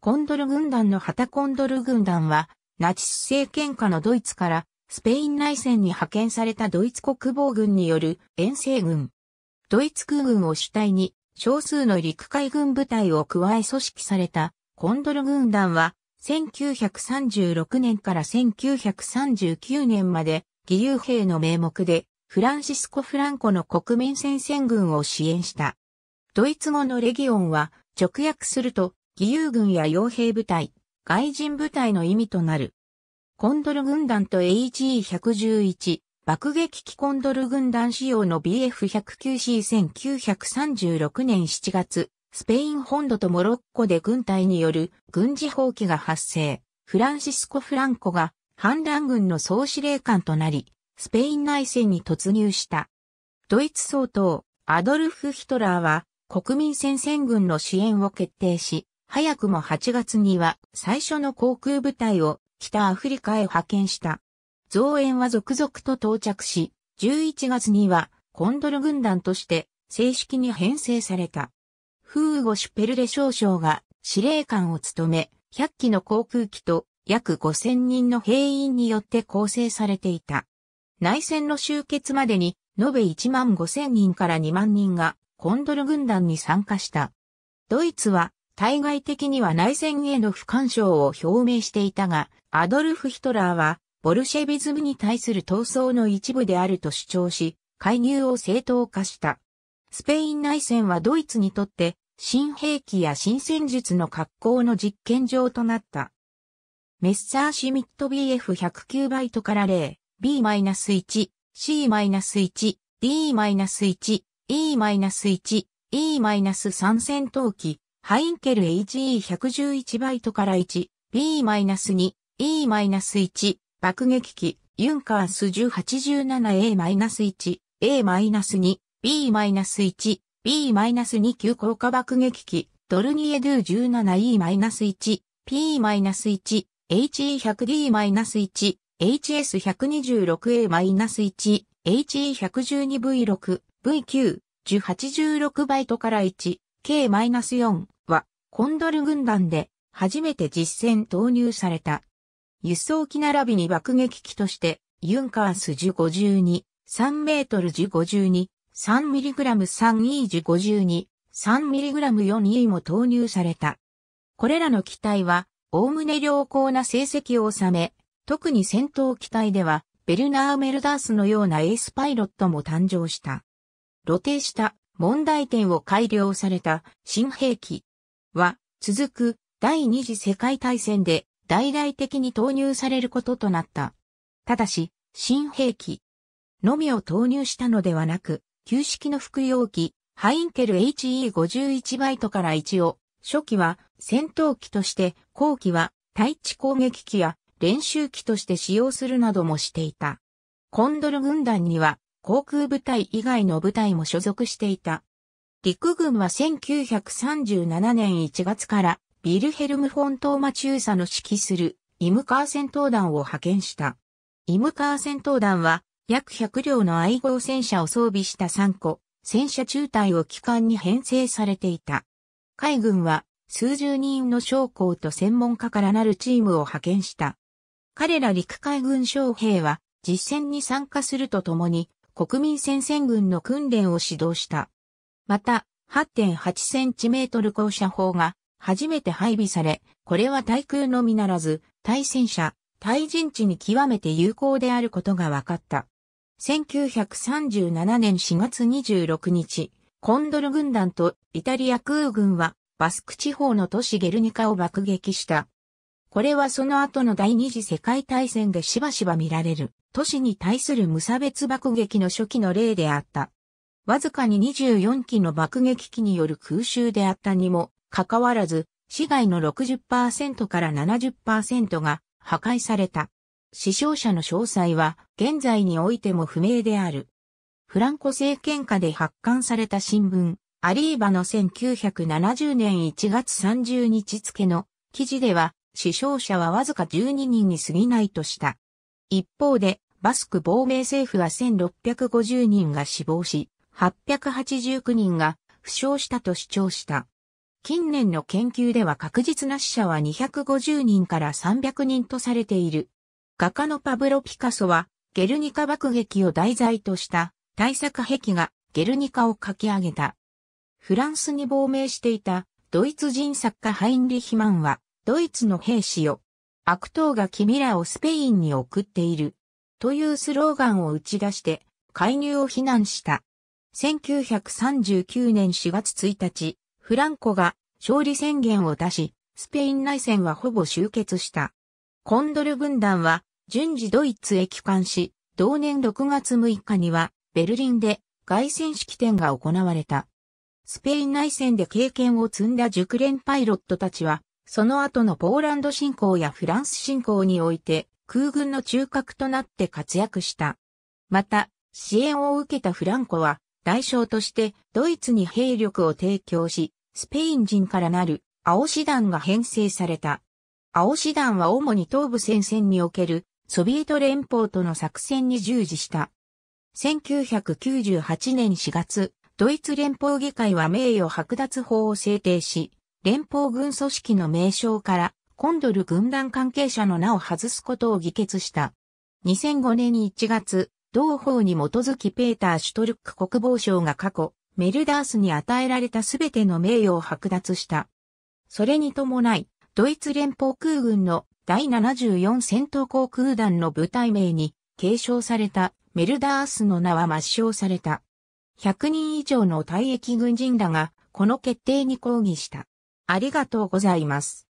コンドル軍団の旗コンドル軍団は、ナチス政権下のドイツから、スペイン内戦に派遣されたドイツ国防軍による遠征軍。ドイツ空軍を主体に、少数の陸海軍部隊を加え組織されたコンドル軍団は、1936年から1939年まで、義勇兵の名目で、フランシスコ・フランコの国民戦線軍を支援した。ドイツ語のレギオンは、直訳すると、義勇軍や傭兵部隊、外人部隊の意味となる。コンドル軍団と HE111、爆撃機コンドル軍団仕様の BF109C1936 年7月、スペイン本土とモロッコで軍隊による軍事放棄が発生。フランシスコ・フランコが反乱軍の総司令官となり、スペイン内戦に突入した。ドイツ総統、アドルフ・ヒトラーは国民戦線軍の支援を決定し、早くも8月には最初の航空部隊を北アフリカへ派遣した。増援は続々と到着し、11月にはコンドル軍団として正式に編成された。フーゴ・シュペルレ少将が司令官を務め、100機の航空機と約5000人の兵員によって構成されていた。内戦の終結までに、延べ1万5000人から2万人がコンドル軍団に参加した。ドイツは対外的には内戦への不干渉を表明していたが、アドルフ・ヒトラーは、ボルシェビズムに対する闘争の一部であると主張し、介入を正当化した。スペイン内戦はドイツにとって、新兵器や新戦術の格好の実験場となった。メッサーシミット BF109 バイトから例、B-1、C-1、D-1、E-1、E-3 戦闘機、ハインケル HE111 バイトから 1B-2、E-1、爆撃機、ユンカース 1087A-1、A-2、B-1、B-2 級効果爆撃機、ドルニエドゥ 17E-1、P-1、HE100D-1、HS126A-1、HE112V6、V9、1 8 6バイトから1、K-4 は、コンドル軍団で初めて実戦投入された。輸送機並びに爆撃機として、ユンカースジ52、3メートルジ52、3mg3E ジ52、3mg4E も投入された。これらの機体は、おおむね良好な成績を収め、特に戦闘機体では、ベルナー・メルダースのようなエースパイロットも誕生した。露呈した問題点を改良された新兵器は続く第二次世界大戦で大々的に投入されることとなった。ただし、新兵器のみを投入したのではなく、旧式の服用機、ハインケル HE51 バイトから1を、初期は戦闘機として、後期は対地攻撃機や練習機として使用するなどもしていた。コンドル軍団には航空部隊以外の部隊も所属していた。陸軍は1937年1月からビルヘルム・フォントーマ中佐の指揮するイムカー戦闘団を派遣した。イムカー戦闘団は約100両の愛護戦車を装備した3個、戦車中隊を機関に編成されていた。海軍は数十人の将校と専門家からなるチームを派遣した。彼ら陸海軍将兵は実戦に参加するとともに国民戦線軍の訓練を指導した。また、8.8センチメートル降車砲が初めて配備され、これは対空のみならず、対戦車、対陣地に極めて有効であることが分かった。1937年4月26日、コンドル軍団とイタリア空軍はバスク地方の都市ゲルニカを爆撃した。これはその後の第二次世界大戦でしばしば見られる、都市に対する無差別爆撃の初期の例であった。わずかに24機の爆撃機による空襲であったにも、かかわらず、市外の60%から70%が破壊された。死傷者の詳細は現在においても不明である。フランコ政権下で発刊された新聞、アリーバの1970年1月30日付の記事では、死傷者はわずか12人に過ぎないとした。一方で、バスク亡命政府は1650人が死亡し、889人が負傷したと主張した。近年の研究では確実な死者は250人から300人とされている。画家のパブロ・ピカソは、ゲルニカ爆撃を題材とした対策壁がゲルニカを書き上げた。フランスに亡命していたドイツ人作家ハインリヒマンはドイツの兵士よ。悪党が君らをスペインに送っている。というスローガンを打ち出して、介入を非難した。1939年4月1日、フランコが勝利宣言を出し、スペイン内戦はほぼ終結した。コンドル軍団は順次ドイツへ帰還し、同年6月6日にはベルリンで凱旋式典が行われた。スペイン内戦で経験を積んだ熟練パイロットたちはその後のポーランド侵攻やフランス侵攻において空軍の中核となって活躍した。また、支援を受けたフランコは代償としてドイツに兵力を提供し、スペイン人からなる青師団が編成された。青師団は主に東部戦線におけるソビエト連邦との作戦に従事した。1998年4月、ドイツ連邦議会は名誉剥奪法を制定し、連邦軍組織の名称からコンドル軍団関係者の名を外すことを議決した。2005年1月、同法に基づきペーター・シュトルック国防相が過去、メルダースに与えられたすべての名誉を剥奪した。それに伴い、ドイツ連邦空軍の第74戦闘航空団の部隊名に継承されたメルダースの名は抹消された。100人以上の退役軍人らがこの決定に抗議した。ありがとうございます。